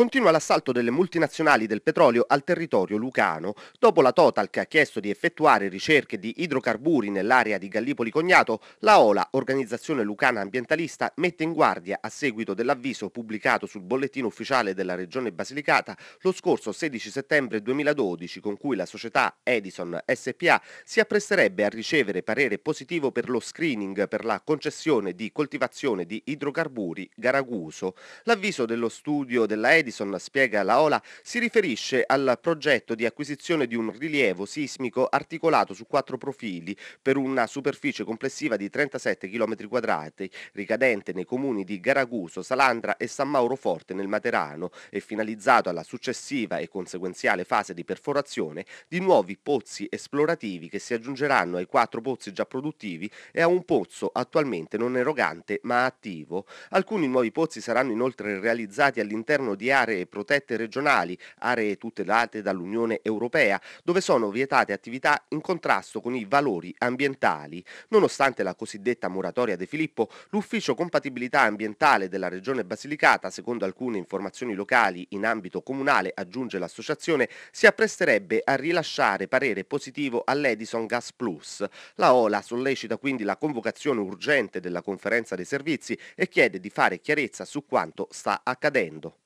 Continua l'assalto delle multinazionali del petrolio al territorio lucano. Dopo la Total che ha chiesto di effettuare ricerche di idrocarburi nell'area di Gallipoli Cognato, la OLA, organizzazione lucana ambientalista, mette in guardia a seguito dell'avviso pubblicato sul bollettino ufficiale della regione Basilicata lo scorso 16 settembre 2012 con cui la società Edison SPA si appresterebbe a ricevere parere positivo per lo screening per la concessione di coltivazione di idrocarburi Garaguso. L'avviso dello studio della Edison Edison spiega Ola, si riferisce al progetto di acquisizione di un rilievo sismico articolato su quattro profili per una superficie complessiva di 37 km quadrati, ricadente nei comuni di Garaguso, Salandra e San Mauro Forte nel Materano e finalizzato alla successiva e conseguenziale fase di perforazione di nuovi pozzi esplorativi che si aggiungeranno ai quattro pozzi già produttivi e a un pozzo attualmente non erogante ma attivo. Alcuni nuovi pozzi saranno inoltre realizzati all'interno di aree aree protette regionali, aree tutelate dall'Unione Europea, dove sono vietate attività in contrasto con i valori ambientali. Nonostante la cosiddetta moratoria De Filippo, l'Ufficio Compatibilità Ambientale della Regione Basilicata, secondo alcune informazioni locali in ambito comunale, aggiunge l'associazione, si appresterebbe a rilasciare parere positivo all'Edison Gas Plus. La OLA sollecita quindi la convocazione urgente della conferenza dei servizi e chiede di fare chiarezza su quanto sta accadendo.